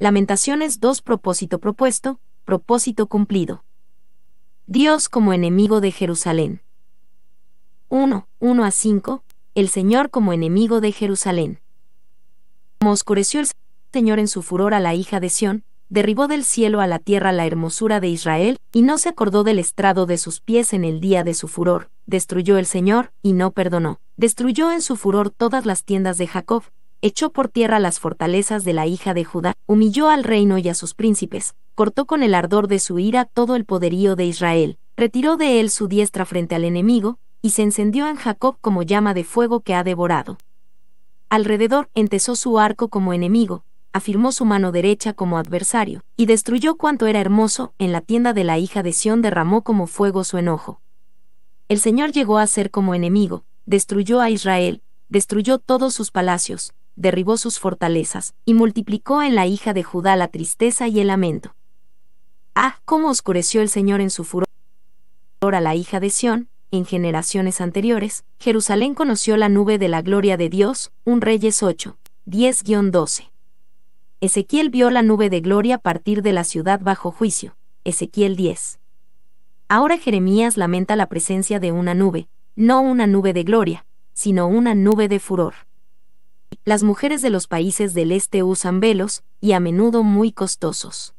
Lamentaciones 2 Propósito propuesto, propósito cumplido. Dios como enemigo de Jerusalén. 1, 1 a 5, el Señor como enemigo de Jerusalén. Como oscureció el Señor en su furor a la hija de Sión, derribó del cielo a la tierra la hermosura de Israel, y no se acordó del estrado de sus pies en el día de su furor, destruyó el Señor, y no perdonó. Destruyó en su furor todas las tiendas de Jacob, echó por tierra las fortalezas de la hija de Judá, humilló al reino y a sus príncipes, cortó con el ardor de su ira todo el poderío de Israel, retiró de él su diestra frente al enemigo, y se encendió en Jacob como llama de fuego que ha devorado. Alrededor entesó su arco como enemigo, afirmó su mano derecha como adversario, y destruyó cuanto era hermoso, en la tienda de la hija de Sión derramó como fuego su enojo. El Señor llegó a ser como enemigo, destruyó a Israel, destruyó todos sus palacios, derribó sus fortalezas, y multiplicó en la hija de Judá la tristeza y el lamento. Ah, cómo oscureció el Señor en su furor a la hija de Sión, en generaciones anteriores, Jerusalén conoció la nube de la gloria de Dios, un Reyes 8, 10-12. Ezequiel vio la nube de gloria partir de la ciudad bajo juicio, Ezequiel 10. Ahora Jeremías lamenta la presencia de una nube, no una nube de gloria, sino una nube de furor. Las mujeres de los países del este usan velos, y a menudo muy costosos.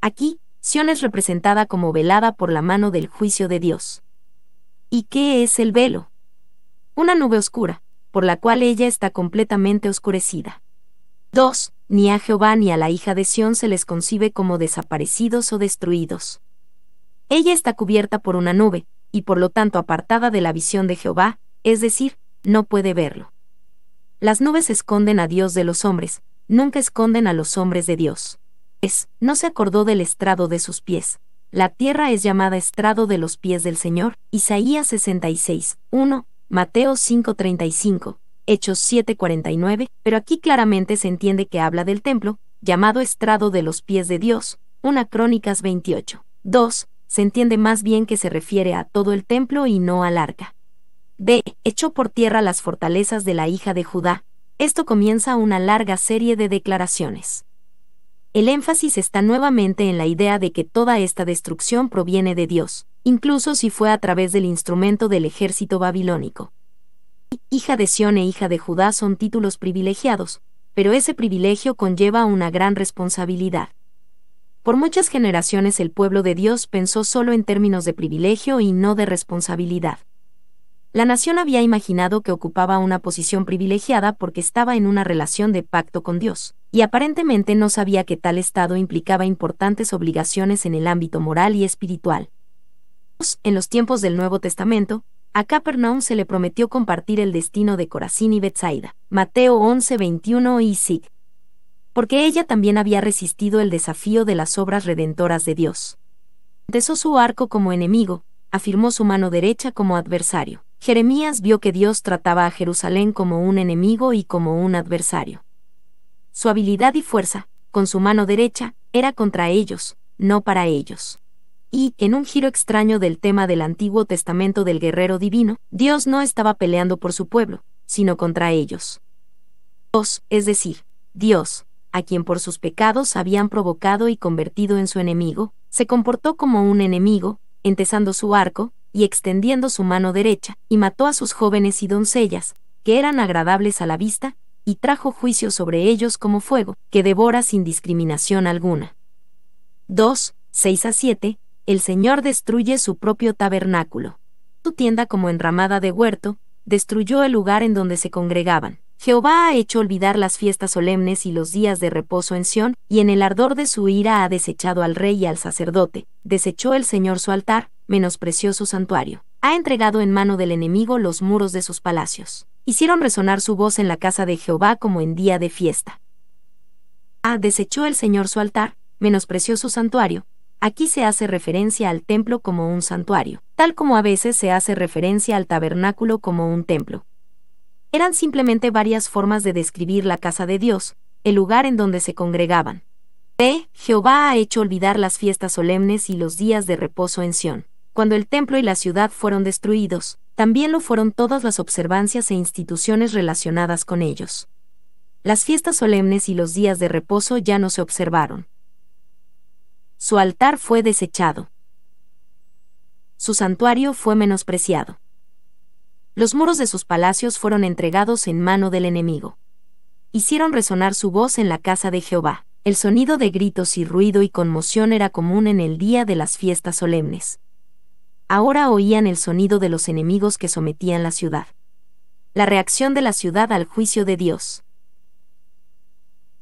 Aquí, Sion es representada como velada por la mano del juicio de Dios. ¿Y qué es el velo? Una nube oscura, por la cual ella está completamente oscurecida. 2. Ni a Jehová ni a la hija de Sión se les concibe como desaparecidos o destruidos. Ella está cubierta por una nube, y por lo tanto apartada de la visión de Jehová, es decir, no puede verlo. Las nubes esconden a Dios de los hombres, nunca esconden a los hombres de Dios. Es, no se acordó del estrado de sus pies. La tierra es llamada estrado de los pies del Señor. Isaías 66, 1, Mateo 5:35, Hechos 7:49, pero aquí claramente se entiende que habla del templo, llamado estrado de los pies de Dios, 1 Crónicas 28. 2. Se entiende más bien que se refiere a todo el templo y no al arca. B. Echó por tierra las fortalezas de la hija de Judá. Esto comienza una larga serie de declaraciones. El énfasis está nuevamente en la idea de que toda esta destrucción proviene de Dios, incluso si fue a través del instrumento del ejército babilónico. Hija de Sión e hija de Judá son títulos privilegiados, pero ese privilegio conlleva una gran responsabilidad. Por muchas generaciones el pueblo de Dios pensó solo en términos de privilegio y no de responsabilidad. La nación había imaginado que ocupaba una posición privilegiada porque estaba en una relación de pacto con Dios, y aparentemente no sabía que tal estado implicaba importantes obligaciones en el ámbito moral y espiritual. En los tiempos del Nuevo Testamento, a Capernaum se le prometió compartir el destino de Corazín y Betsaida, Mateo 11, 21 y Sig, porque ella también había resistido el desafío de las obras redentoras de Dios. Desó su arco como enemigo, afirmó su mano derecha como adversario Jeremías vio que Dios trataba a Jerusalén como un enemigo y como un adversario. Su habilidad y fuerza, con su mano derecha, era contra ellos, no para ellos. Y, en un giro extraño del tema del Antiguo Testamento del guerrero divino, Dios no estaba peleando por su pueblo, sino contra ellos. Dios, es decir, Dios, a quien por sus pecados habían provocado y convertido en su enemigo, se comportó como un enemigo, entesando su arco, y extendiendo su mano derecha, y mató a sus jóvenes y doncellas, que eran agradables a la vista, y trajo juicio sobre ellos como fuego, que devora sin discriminación alguna. 2. 6 a 7. El Señor destruye su propio tabernáculo. Su tienda como enramada de huerto, destruyó el lugar en donde se congregaban. Jehová ha hecho olvidar las fiestas solemnes y los días de reposo en Sión, y en el ardor de su ira ha desechado al rey y al sacerdote, desechó el Señor su altar, menospreció su santuario, ha entregado en mano del enemigo los muros de sus palacios. Hicieron resonar su voz en la casa de Jehová como en día de fiesta. A. Ah, desechó el Señor su altar, menospreció su santuario. Aquí se hace referencia al templo como un santuario, tal como a veces se hace referencia al tabernáculo como un templo. Eran simplemente varias formas de describir la casa de Dios, el lugar en donde se congregaban. B. Jehová ha hecho olvidar las fiestas solemnes y los días de reposo en Sión cuando el templo y la ciudad fueron destruidos, también lo fueron todas las observancias e instituciones relacionadas con ellos. Las fiestas solemnes y los días de reposo ya no se observaron. Su altar fue desechado. Su santuario fue menospreciado. Los muros de sus palacios fueron entregados en mano del enemigo. Hicieron resonar su voz en la casa de Jehová. El sonido de gritos y ruido y conmoción era común en el día de las fiestas solemnes ahora oían el sonido de los enemigos que sometían la ciudad. La reacción de la ciudad al juicio de Dios.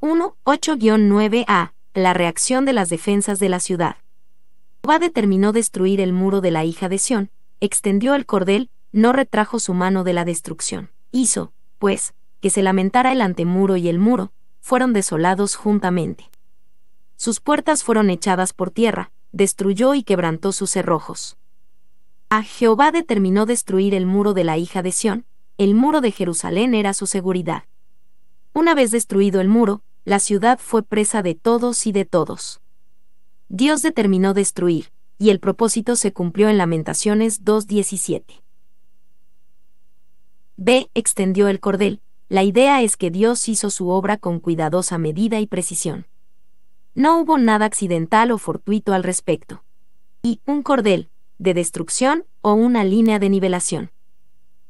1.8-9a. La reacción de las defensas de la ciudad. Jehová determinó destruir el muro de la hija de Sión, extendió el cordel, no retrajo su mano de la destrucción. Hizo, pues, que se lamentara el antemuro y el muro, fueron desolados juntamente. Sus puertas fueron echadas por tierra, destruyó y quebrantó sus cerrojos. Jehová determinó destruir el muro de la hija de Sión, el muro de Jerusalén era su seguridad. Una vez destruido el muro, la ciudad fue presa de todos y de todos. Dios determinó destruir, y el propósito se cumplió en Lamentaciones 2.17. B. Extendió el cordel. La idea es que Dios hizo su obra con cuidadosa medida y precisión. No hubo nada accidental o fortuito al respecto. Y un cordel, de destrucción o una línea de nivelación.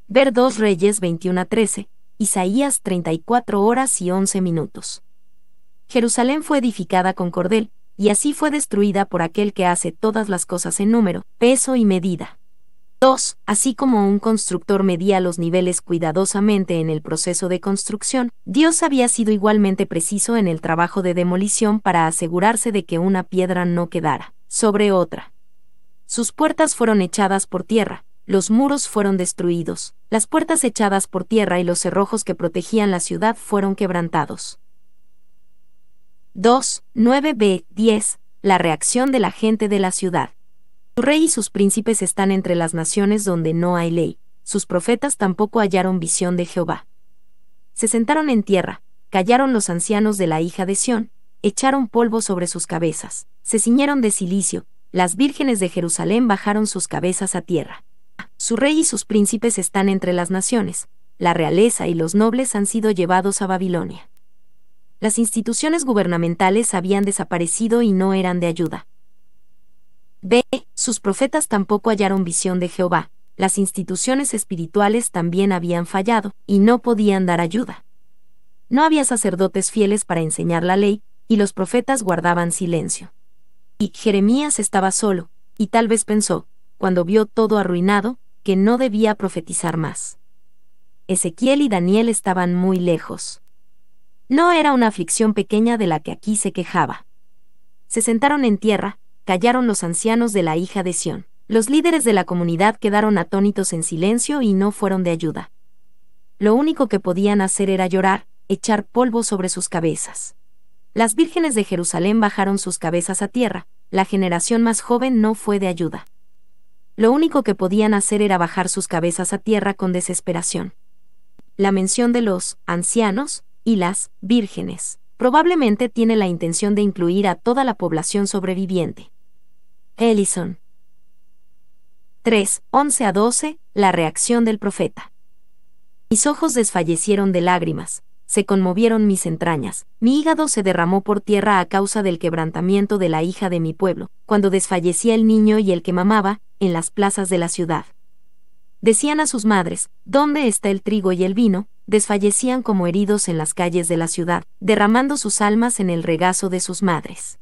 Ver 2 Reyes 21 a 13, Isaías 34 horas y 11 minutos. Jerusalén fue edificada con cordel, y así fue destruida por aquel que hace todas las cosas en número, peso y medida. 2. Así como un constructor medía los niveles cuidadosamente en el proceso de construcción, Dios había sido igualmente preciso en el trabajo de demolición para asegurarse de que una piedra no quedara sobre otra. Sus puertas fueron echadas por tierra, los muros fueron destruidos, las puertas echadas por tierra y los cerrojos que protegían la ciudad fueron quebrantados. 2. 9b, 10. La reacción de la gente de la ciudad. Su rey y sus príncipes están entre las naciones donde no hay ley, sus profetas tampoco hallaron visión de Jehová. Se sentaron en tierra, callaron los ancianos de la hija de Sión, echaron polvo sobre sus cabezas, se ciñeron de cilicio, las vírgenes de Jerusalén bajaron sus cabezas a tierra. Su rey y sus príncipes están entre las naciones, la realeza y los nobles han sido llevados a Babilonia. Las instituciones gubernamentales habían desaparecido y no eran de ayuda. B. Sus profetas tampoco hallaron visión de Jehová, las instituciones espirituales también habían fallado, y no podían dar ayuda. No había sacerdotes fieles para enseñar la ley, y los profetas guardaban silencio. Y Jeremías estaba solo, y tal vez pensó, cuando vio todo arruinado, que no debía profetizar más. Ezequiel y Daniel estaban muy lejos. No era una aflicción pequeña de la que aquí se quejaba. Se sentaron en tierra, callaron los ancianos de la hija de Sión. Los líderes de la comunidad quedaron atónitos en silencio y no fueron de ayuda. Lo único que podían hacer era llorar, echar polvo sobre sus cabezas. Las vírgenes de Jerusalén bajaron sus cabezas a tierra, la generación más joven no fue de ayuda. Lo único que podían hacer era bajar sus cabezas a tierra con desesperación. La mención de los ancianos y las vírgenes probablemente tiene la intención de incluir a toda la población sobreviviente. Ellison. 3. 11 a 12. La reacción del profeta. Mis ojos desfallecieron de lágrimas, se conmovieron mis entrañas, mi hígado se derramó por tierra a causa del quebrantamiento de la hija de mi pueblo, cuando desfallecía el niño y el que mamaba, en las plazas de la ciudad. Decían a sus madres, ¿dónde está el trigo y el vino? desfallecían como heridos en las calles de la ciudad, derramando sus almas en el regazo de sus madres.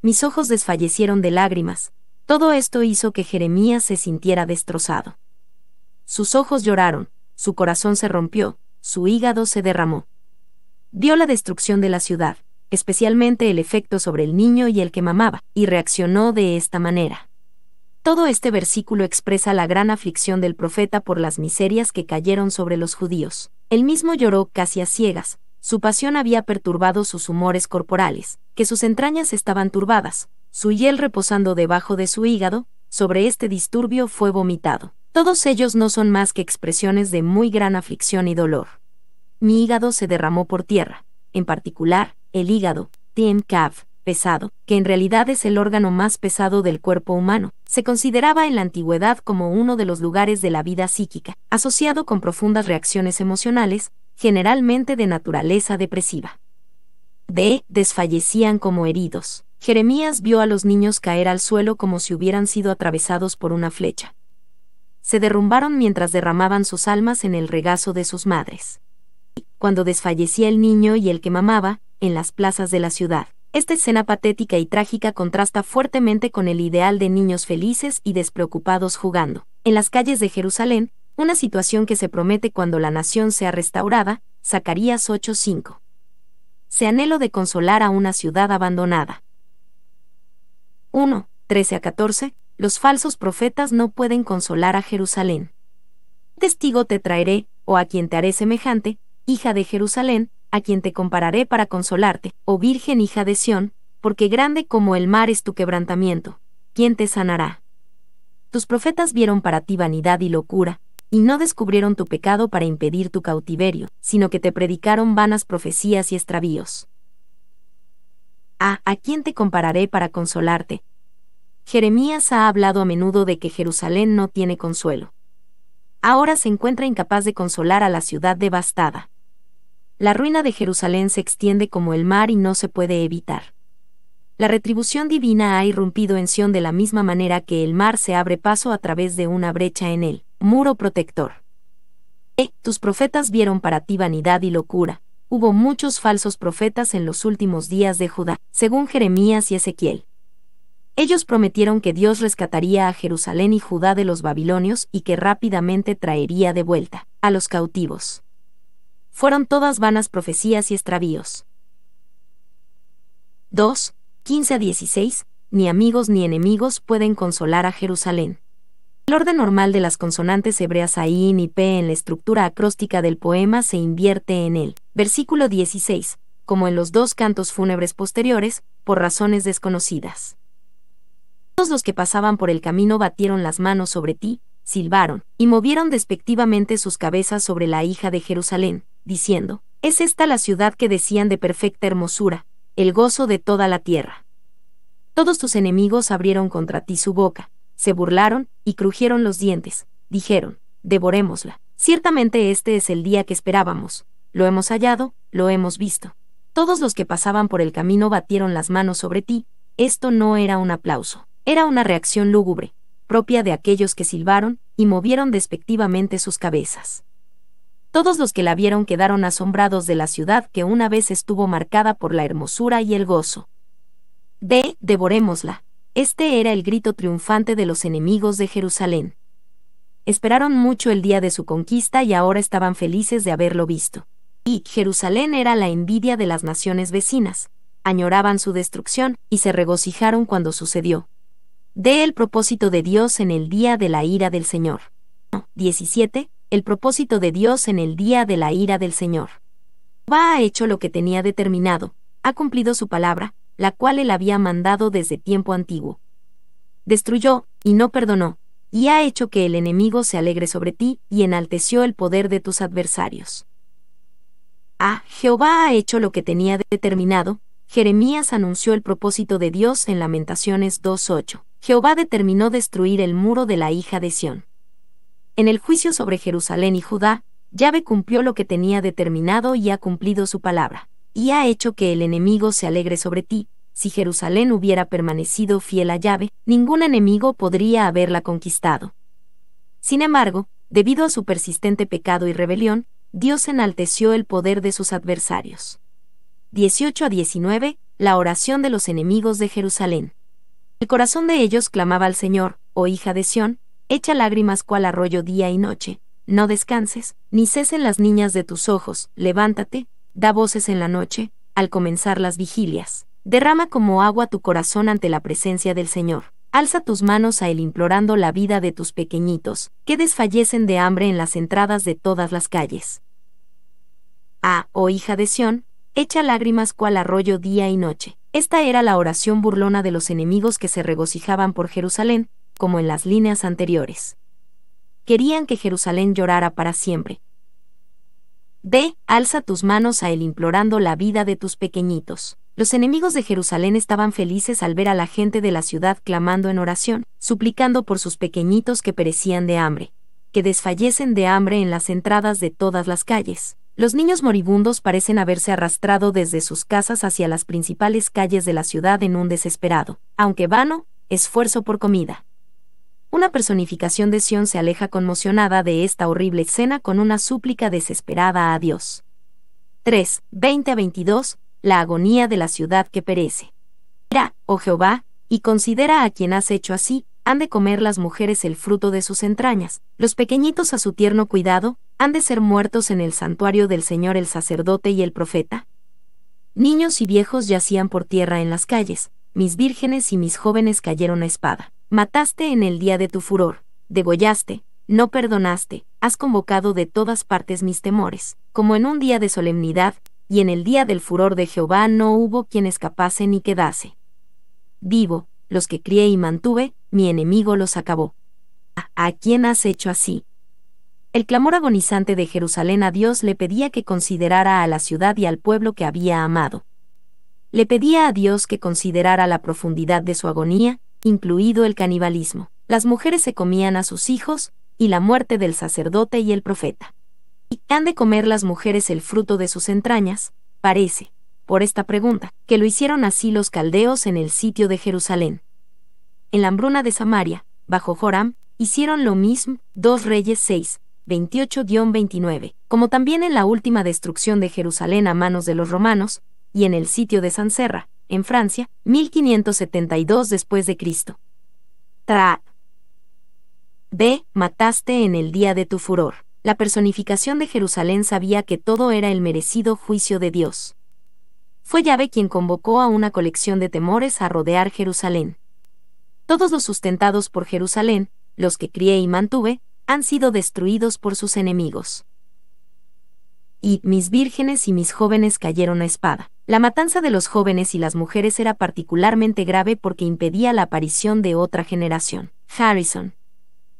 Mis ojos desfallecieron de lágrimas, todo esto hizo que Jeremías se sintiera destrozado. Sus ojos lloraron, su corazón se rompió, su hígado se derramó. Dio la destrucción de la ciudad, especialmente el efecto sobre el niño y el que mamaba, y reaccionó de esta manera. Todo este versículo expresa la gran aflicción del profeta por las miserias que cayeron sobre los judíos. Él mismo lloró casi a ciegas, su pasión había perturbado sus humores corporales, que sus entrañas estaban turbadas, su hiel reposando debajo de su hígado, sobre este disturbio fue vomitado. Todos ellos no son más que expresiones de muy gran aflicción y dolor. Mi hígado se derramó por tierra, en particular, el hígado, Cav, pesado, que en realidad es el órgano más pesado del cuerpo humano, se consideraba en la antigüedad como uno de los lugares de la vida psíquica, asociado con profundas reacciones emocionales, generalmente de naturaleza depresiva. D. Desfallecían como heridos. Jeremías vio a los niños caer al suelo como si hubieran sido atravesados por una flecha se derrumbaron mientras derramaban sus almas en el regazo de sus madres. Cuando desfallecía el niño y el que mamaba, en las plazas de la ciudad. Esta escena patética y trágica contrasta fuertemente con el ideal de niños felices y despreocupados jugando. En las calles de Jerusalén, una situación que se promete cuando la nación sea restaurada, Zacarías 8:5. Se anhelo de consolar a una ciudad abandonada. 1, 13 a 14, los falsos profetas no pueden consolar a Jerusalén. Testigo te traeré, o oh, a quien te haré semejante, hija de Jerusalén, a quien te compararé para consolarte, o oh, virgen hija de Sión, porque grande como el mar es tu quebrantamiento. ¿Quién te sanará? Tus profetas vieron para ti vanidad y locura, y no descubrieron tu pecado para impedir tu cautiverio, sino que te predicaron vanas profecías y extravíos. Ah, ¿a quién te compararé para consolarte, Jeremías ha hablado a menudo de que Jerusalén no tiene consuelo. Ahora se encuentra incapaz de consolar a la ciudad devastada. La ruina de Jerusalén se extiende como el mar y no se puede evitar. La retribución divina ha irrumpido en Sión de la misma manera que el mar se abre paso a través de una brecha en el muro protector. Eh, tus profetas vieron para ti vanidad y locura. Hubo muchos falsos profetas en los últimos días de Judá, según Jeremías y Ezequiel. Ellos prometieron que Dios rescataría a Jerusalén y Judá de los babilonios y que rápidamente traería de vuelta a los cautivos. Fueron todas vanas profecías y extravíos. 2. 15 a 16. Ni amigos ni enemigos pueden consolar a Jerusalén. El orden normal de las consonantes hebreas A y P en la estructura acróstica del poema se invierte en él. versículo 16, como en los dos cantos fúnebres posteriores, por razones desconocidas. Todos los que pasaban por el camino batieron las manos sobre ti, silbaron, y movieron despectivamente sus cabezas sobre la hija de Jerusalén, diciendo, Es esta la ciudad que decían de perfecta hermosura, el gozo de toda la tierra. Todos tus enemigos abrieron contra ti su boca, se burlaron, y crujieron los dientes, dijeron, Devorémosla. Ciertamente este es el día que esperábamos, lo hemos hallado, lo hemos visto. Todos los que pasaban por el camino batieron las manos sobre ti, esto no era un aplauso. Era una reacción lúgubre, propia de aquellos que silbaron y movieron despectivamente sus cabezas. Todos los que la vieron quedaron asombrados de la ciudad que una vez estuvo marcada por la hermosura y el gozo. De, devorémosla. Este era el grito triunfante de los enemigos de Jerusalén. Esperaron mucho el día de su conquista y ahora estaban felices de haberlo visto. Y Jerusalén era la envidia de las naciones vecinas. Añoraban su destrucción y se regocijaron cuando sucedió de el propósito de Dios en el día de la ira del Señor. 17. El propósito de Dios en el día de la ira del Señor. Jehová ha hecho lo que tenía determinado, ha cumplido su palabra, la cual él había mandado desde tiempo antiguo. Destruyó, y no perdonó, y ha hecho que el enemigo se alegre sobre ti, y enalteció el poder de tus adversarios. Ah, Jehová ha hecho lo que tenía determinado, Jeremías anunció el propósito de Dios en Lamentaciones 2.8. Jehová determinó destruir el muro de la hija de Sión. En el juicio sobre Jerusalén y Judá, Yahvé cumplió lo que tenía determinado y ha cumplido su palabra, y ha hecho que el enemigo se alegre sobre ti. Si Jerusalén hubiera permanecido fiel a llave ningún enemigo podría haberla conquistado. Sin embargo, debido a su persistente pecado y rebelión, Dios enalteció el poder de sus adversarios. 18 a 19, la oración de los enemigos de Jerusalén. El corazón de ellos clamaba al Señor, oh hija de Sión, echa lágrimas cual arroyo día y noche, no descanses, ni cesen las niñas de tus ojos, levántate, da voces en la noche, al comenzar las vigilias, derrama como agua tu corazón ante la presencia del Señor. Alza tus manos a Él implorando la vida de tus pequeñitos, que desfallecen de hambre en las entradas de todas las calles. Ah, oh hija de Sión, echa lágrimas cual arroyo día y noche. Esta era la oración burlona de los enemigos que se regocijaban por Jerusalén, como en las líneas anteriores. Querían que Jerusalén llorara para siempre. D. Alza tus manos a él implorando la vida de tus pequeñitos. Los enemigos de Jerusalén estaban felices al ver a la gente de la ciudad clamando en oración, suplicando por sus pequeñitos que perecían de hambre, que desfallecen de hambre en las entradas de todas las calles, los niños moribundos parecen haberse arrastrado desde sus casas hacia las principales calles de la ciudad en un desesperado, aunque vano, esfuerzo por comida. Una personificación de Sion se aleja conmocionada de esta horrible escena con una súplica desesperada a Dios. 3. 20 a 22. La agonía de la ciudad que perece. Mira, oh Jehová, y considera a quien has hecho así, han de comer las mujeres el fruto de sus entrañas, los pequeñitos a su tierno cuidado, han de ser muertos en el santuario del Señor el sacerdote y el profeta? Niños y viejos yacían por tierra en las calles, mis vírgenes y mis jóvenes cayeron a espada. Mataste en el día de tu furor, degollaste, no perdonaste, has convocado de todas partes mis temores, como en un día de solemnidad, y en el día del furor de Jehová no hubo quien escapase ni quedase. Vivo, los que crié y mantuve, mi enemigo los acabó. ¿A, a quién has hecho así, el clamor agonizante de Jerusalén a Dios le pedía que considerara a la ciudad y al pueblo que había amado. Le pedía a Dios que considerara la profundidad de su agonía, incluido el canibalismo. Las mujeres se comían a sus hijos, y la muerte del sacerdote y el profeta. ¿Y han de comer las mujeres el fruto de sus entrañas? Parece, por esta pregunta, que lo hicieron así los caldeos en el sitio de Jerusalén. En la hambruna de Samaria, bajo Joram, hicieron lo mismo, dos reyes seis, 28-29, como también en la última destrucción de Jerusalén a manos de los romanos, y en el sitio de Serra, en Francia, 1572 después Tra. B. Mataste en el día de tu furor. La personificación de Jerusalén sabía que todo era el merecido juicio de Dios. Fue llave quien convocó a una colección de temores a rodear Jerusalén. Todos los sustentados por Jerusalén, los que crié y mantuve, han sido destruidos por sus enemigos. Y mis vírgenes y mis jóvenes cayeron a espada. La matanza de los jóvenes y las mujeres era particularmente grave porque impedía la aparición de otra generación. Harrison.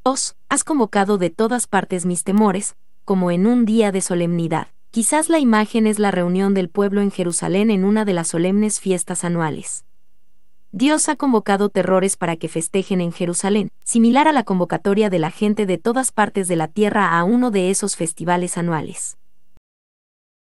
os Has convocado de todas partes mis temores, como en un día de solemnidad. Quizás la imagen es la reunión del pueblo en Jerusalén en una de las solemnes fiestas anuales. Dios ha convocado terrores para que festejen en Jerusalén, similar a la convocatoria de la gente de todas partes de la tierra a uno de esos festivales anuales.